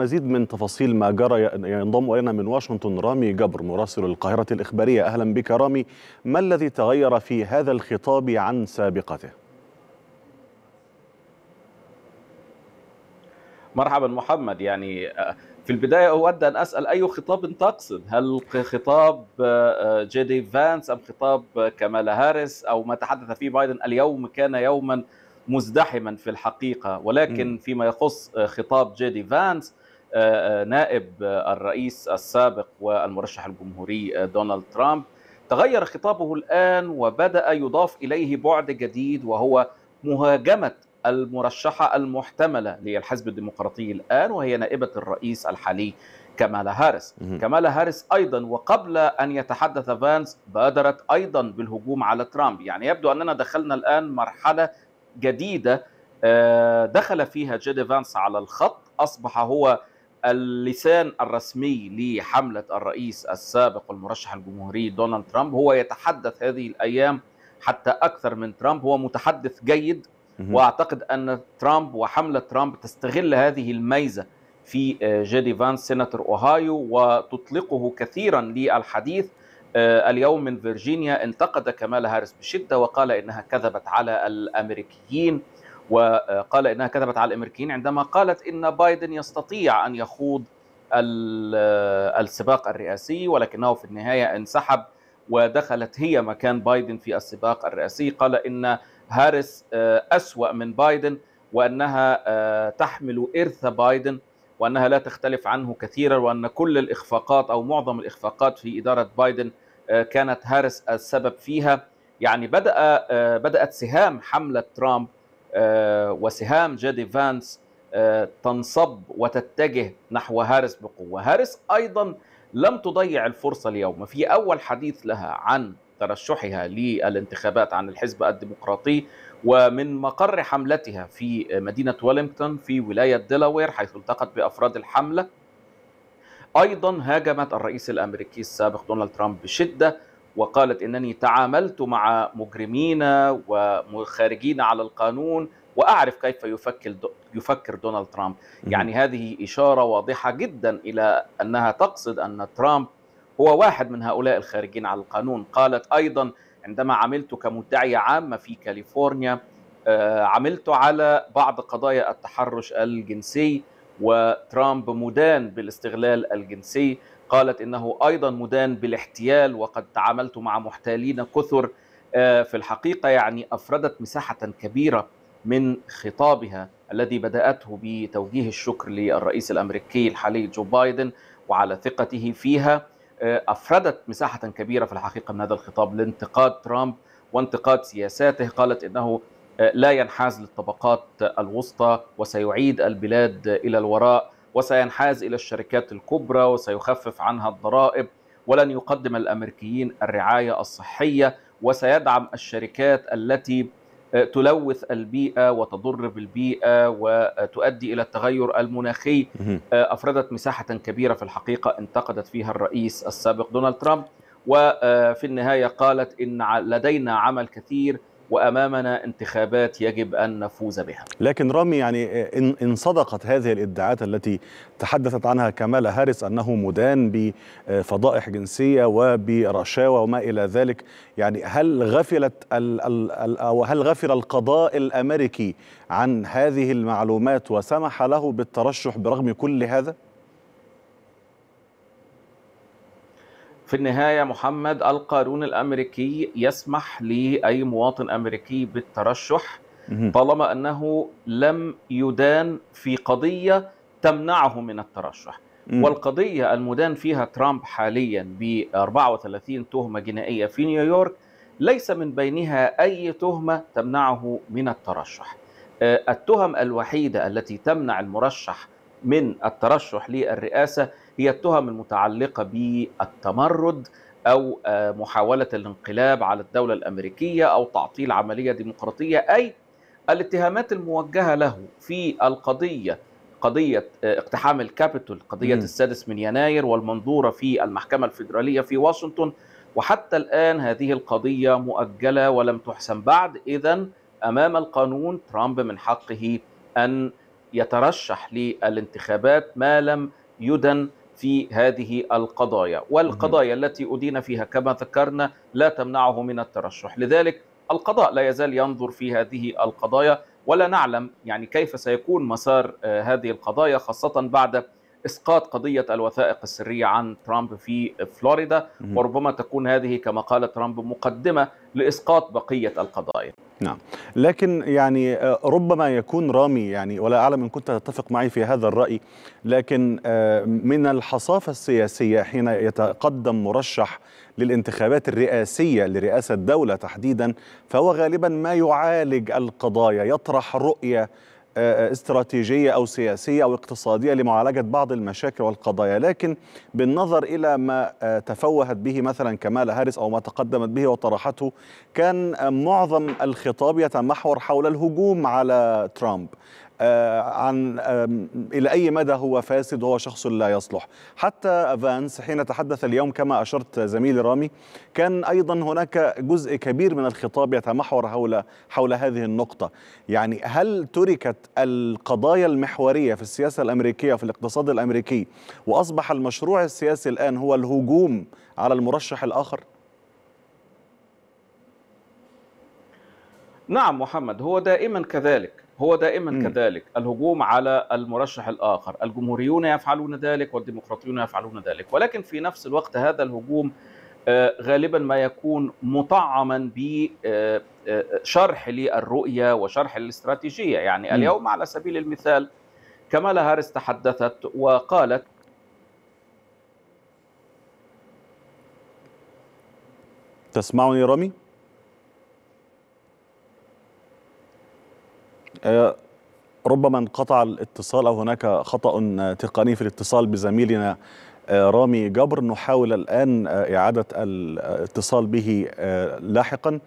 مزيد من تفاصيل ما جرى ينضم الينا من واشنطن رامي جبر مراسل القاهره الاخباريه اهلا بك رامي ما الذي تغير في هذا الخطاب عن سابقته؟ مرحبا محمد يعني آه، في البداية أود أن أسأل أي خطاب تقصد هل خطاب آه، آه، جيدي فانس أم خطاب كمالا هاريس أو ما تحدث فيه بايدن اليوم كان يوما مزدحما في الحقيقة ولكن فيما يخص خطاب جيدي فانس نائب الرئيس السابق والمرشح الجمهوري دونالد ترامب تغير خطابه الان وبدا يضاف اليه بعد جديد وهو مهاجمه المرشحه المحتمله للحزب الديمقراطي الان وهي نائبه الرئيس الحالي كمالا هارس كمالا هارس ايضا وقبل ان يتحدث فانس بادرت ايضا بالهجوم على ترامب يعني يبدو اننا دخلنا الان مرحله جديده آه، دخل فيها جيدي فانس على الخط اصبح هو اللسان الرسمي لحملة الرئيس السابق والمرشح الجمهوري دونالد ترامب هو يتحدث هذه الأيام حتى أكثر من ترامب هو متحدث جيد وأعتقد أن ترامب وحملة ترامب تستغل هذه الميزة في آه، جيدي فانس سيناتور أوهايو وتطلقه كثيرا للحديث آه، اليوم من فيرجينيا انتقد كمال هاريس بشدة وقال إنها كذبت على الأمريكيين وقال انها كتبت على الامريكيين عندما قالت ان بايدن يستطيع ان يخوض السباق الرئاسي ولكنه في النهايه انسحب ودخلت هي مكان بايدن في السباق الرئاسي قال ان هاريس آه، اسوا من بايدن وانها آه، تحمل ارث بايدن وانها لا تختلف عنه كثيرا وان كل الاخفاقات او معظم الاخفاقات في اداره بايدن آه، كانت هاريس السبب فيها يعني بدا بدات سهام حمله ترامب آه، وسهام جادي فانس آه، تنصب وتتجه نحو هارس بقوة هارس أيضا لم تضيع الفرصة اليوم في أول حديث لها عن ترشحها للانتخابات عن الحزب الديمقراطي ومن مقر حملتها في مدينة ويلينغتون في ولاية ديلاوير حيث التقت بأفراد الحملة أيضا هاجمت الرئيس الأمريكي السابق دونالد ترامب بشدة وقالت انني تعاملت مع مجرمين وخارجين على القانون واعرف كيف يفكر يفكر دونالد ترامب يعني هذه اشاره واضحه جدا الى انها تقصد ان ترامب هو واحد من هؤلاء الخارجين على القانون قالت ايضا عندما عملت كمدعيه عامه في كاليفورنيا آه، عملت على بعض قضايا التحرش الجنسي وترامب مدان بالاستغلال الجنسي قالت انه ايضا مدان بالاحتيال وقد تعاملت مع محتالين كثر آه، في الحقيقه يعني افردت مساحه كبيره من خطابها الذي بداته بتوجيه الشكر للرئيس الامريكي الحالي جو بايدن وعلى ثقته فيها آه، افردت مساحه كبيره في الحقيقه من هذا الخطاب لانتقاد ترامب وانتقاد سياساته قالت انه آه، لا ينحاز للطبقات الوسطى وسيعيد البلاد الى الوراء وسينحاز إلى الشركات الكبرى وسيخفف عنها الضرائب ولن يقدم الأمريكيين الرعاية الصحية وسيدعم الشركات التي آه، تلوث البيئة وتضر بالبيئة وتؤدي إلى التغير المناخي آه، أفردت مساحة كبيرة في الحقيقة انتقدت فيها الرئيس السابق دونالد ترامب وفي آه، النهاية قالت إن لدينا عمل كثير وامامنا انتخابات يجب ان نفوز بها. لكن رامي يعني ان ان صدقت هذه الادعاءات التي تحدثت عنها كمال هاريس انه مدان بفضائح جنسيه وبرشاوى وما الى ذلك، يعني هل غفلت ال ال ال او هل غفل القضاء الامريكي عن هذه المعلومات وسمح له بالترشح برغم كل هذا؟ في النهاية محمد القانون الأمريكي يسمح لأي مواطن أمريكي بالترشح طالما أنه لم يدان في قضية تمنعه من الترشح والقضية المدان فيها ترامب حاليا ب 34 تهمة جنائية في نيويورك ليس من بينها أي تهمة تمنعه من الترشح آه، التهم الوحيدة التي تمنع المرشح من الترشح للرئاسة هي التهم المتعلقه بالتمرد او آه، محاوله الانقلاب على الدوله الامريكيه او تعطيل عمليه ديمقراطيه اي الاتهامات الموجهه له في القضيه قضيه آه، اقتحام الكابيتول قضيه م. السادس من يناير والمنظوره في المحكمه الفيدراليه في واشنطن وحتى الان هذه القضيه مؤجله ولم تحسم بعد اذا امام القانون ترامب من حقه ان يترشح للانتخابات ما لم يدن في هذه القضايا والقضايا التي أدين فيها كما ذكرنا لا تمنعه من الترشح لذلك القضاء لا يزال ينظر في هذه القضايا ولا نعلم يعني كيف سيكون مسار آه، هذه القضايا خاصة بعد اسقاط قضيه الوثائق السريه عن ترامب في فلوريدا وربما تكون هذه كما قال ترامب مقدمه لاسقاط بقيه القضايا نعم لكن يعني آه، ربما يكون رامي يعني ولا أعلم إن كنت تتفق معي في هذا الرأي لكن آه، من الحصافة السياسية حين يتقدم مرشح للانتخابات الرئاسية لرئاسة دولة تحديدا فهو غالبا ما يعالج القضايا يطرح رؤية آه، استراتيجيه او سياسيه او اقتصاديه لمعالجه بعض المشاكل والقضايا، لكن بالنظر الى ما آه، تفوهت به مثلا كمال هاريس او ما تقدمت به وطرحته كان آه، معظم الخطاب يتمحور حول الهجوم على ترامب، آه، عن إلى أي مدى هو فاسد وهو شخص لا يصلح حتى فانس حين تحدث اليوم كما أشرت زميلي رامي كان أيضا هناك جزء كبير من الخطاب يتمحور حول حول هذه النقطة يعني هل تركت القضايا المحورية في السياسة الأمريكية وفي الاقتصاد الأمريكي وأصبح المشروع السياسي الآن هو الهجوم على المرشح الآخر؟ نعم محمد هو دائما كذلك هو دائما م. كذلك الهجوم على المرشح الآخر الجمهوريون يفعلون ذلك والديمقراطيون يفعلون ذلك ولكن في نفس الوقت هذا الهجوم آه، غالبا ما يكون مطعما بشرح آه، آه، للرؤية وشرح الاستراتيجية يعني اليوم على سبيل المثال كمالا هاريس تحدثت وقالت تسمعني رامي؟ آه، ربما انقطع الاتصال أو هناك خطأ تقني في الاتصال بزميلنا آه، رامي جبر نحاول الآن آه، إعادة الاتصال به لاحقا